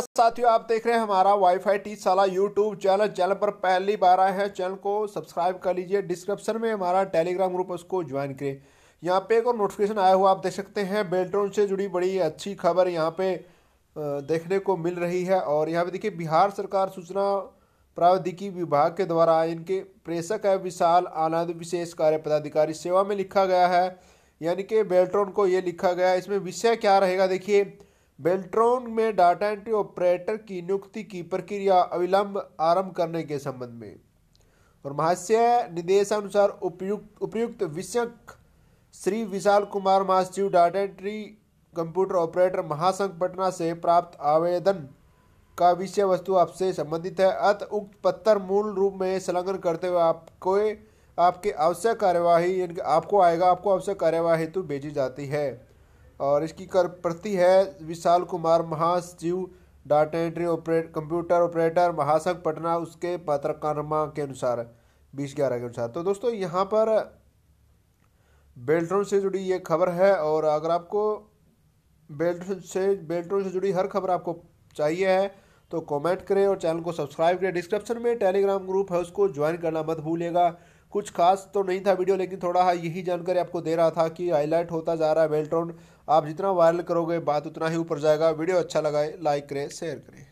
साथियों आप देख रहे हैं हमारा वाईफाई टी साला यूट्यूब चैनल चैनल पर पहली बार आए हैं चैनल को सब्सक्राइब कर लीजिए डिस्क्रिप्शन में हमारा टेलीग्राम ग्रुप उसको ज्वाइन करें यहाँ पे एक और नोटिफिकेशन आया हुआ आप देख सकते हैं बेल्ट्रोन से जुड़ी बड़ी अच्छी खबर यहाँ पे देखने को मिल रही है और यहाँ पे देखिए बिहार सरकार सूचना प्रावधिकी विभाग के द्वारा इनके प्रेषक है विशाल आनंद विशेष कार्य पदाधिकारी सेवा में लिखा गया है यानी कि बेल्ट्रोन को ये लिखा गया है इसमें विषय क्या रहेगा देखिए बेल्ट्रॉन में डाटा एंट्री ऑपरेटर की नियुक्ति की प्रक्रिया अविलंब आरंभ करने के संबंध में और महाशय निदेशानुसार उपयुक्त उपयुक्त विषयक श्री विशाल कुमार महासचिव डाटा एंट्री कंप्यूटर ऑपरेटर महासंघ पटना से प्राप्त आवेदन का विषय वस्तु आपसे संबंधित है अत उक्त पत्र मूल रूप में संलग्न करते हुए आपको आपके आवश्यक कार्यवाही आपको आएगा आपको आवश्यक कार्यवाही हेतु भेजी जाती है और इसकी कर प्रति है विशाल कुमार महासचिव data entry operate computer operator महासंघ पटना उसके पत्रकारमा के अनुसार बीस ग्यारह के अनुसार तो दोस्तों यहाँ पर बेल्ट्रोन से जुड़ी ये खबर है और अगर आपको बेल्ट से बेल्ट्रोन से जुड़ी हर खबर आपको चाहिए है तो कमेंट करें और चैनल को सब्सक्राइब करें डिस्क्रिप्शन में टेलीग्राम ग्रुप है उसको ज्वाइन करना मत भूलिएगा कुछ खास तो नहीं था वीडियो लेकिन थोड़ा हाँ यही जानकारी आपको दे रहा था कि हाईलाइट होता जा रहा है बेल्ट आप जितना वायरल करोगे बात उतना ही ऊपर जाएगा वीडियो अच्छा लगाए लाइक करें शेयर करें